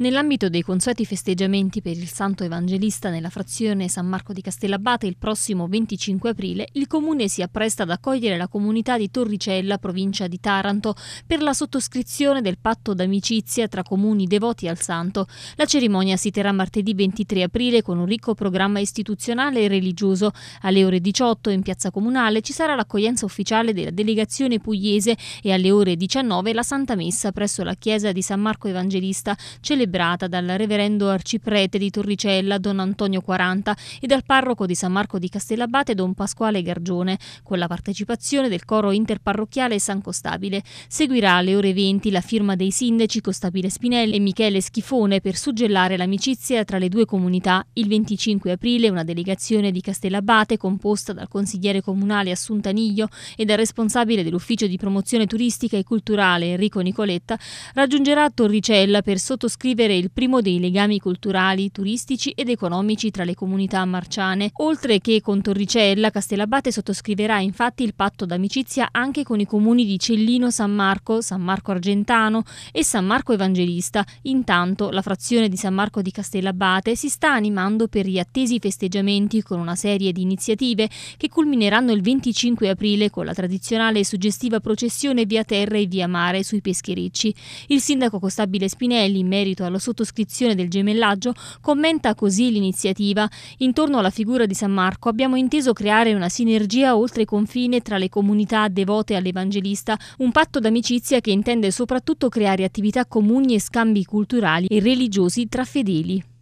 Nell'ambito dei consueti festeggiamenti per il Santo Evangelista nella frazione San Marco di Castellabate il prossimo 25 aprile, il Comune si appresta ad accogliere la comunità di Torricella, provincia di Taranto, per la sottoscrizione del patto d'amicizia tra comuni devoti al Santo. La cerimonia si terrà martedì 23 aprile con un ricco programma istituzionale e religioso. Alle ore 18 in piazza comunale ci sarà l'accoglienza ufficiale della delegazione pugliese e alle ore 19 la Santa Messa presso la chiesa di San Marco Evangelista, celebrata celebrata dal reverendo arciprete di Torricella Don Antonio Quaranta e dal parroco di San Marco di Castellabate Don Pasquale Gargione, con la partecipazione del coro interparrocchiale San Costabile. Seguirà alle ore 20 la firma dei sindaci Costabile Spinelli e Michele Schifone per suggellare l'amicizia tra le due comunità. Il 25 aprile una delegazione di Castellabate composta dal consigliere comunale Assuntaniglio e dal responsabile dell'ufficio di promozione turistica e culturale Enrico Nicoletta raggiungerà Torricella per sottoscrivere vivere il primo dei legami culturali, turistici ed economici tra le comunità marciane. Oltre che con Torricella, Castellabate sottoscriverà infatti il patto d'amicizia anche con i comuni di Cellino San Marco, San Marco Argentano e San Marco Evangelista. Intanto la frazione di San Marco di Castellabate si sta animando per gli attesi festeggiamenti con una serie di iniziative che culmineranno il 25 aprile con la tradizionale e suggestiva processione via terra e via mare sui pescherecci. Il sindaco Costabile Spinelli, in merito a alla sottoscrizione del gemellaggio, commenta così l'iniziativa. Intorno alla figura di San Marco abbiamo inteso creare una sinergia oltre confine tra le comunità devote all'Evangelista, un patto d'amicizia che intende soprattutto creare attività comuni e scambi culturali e religiosi tra fedeli.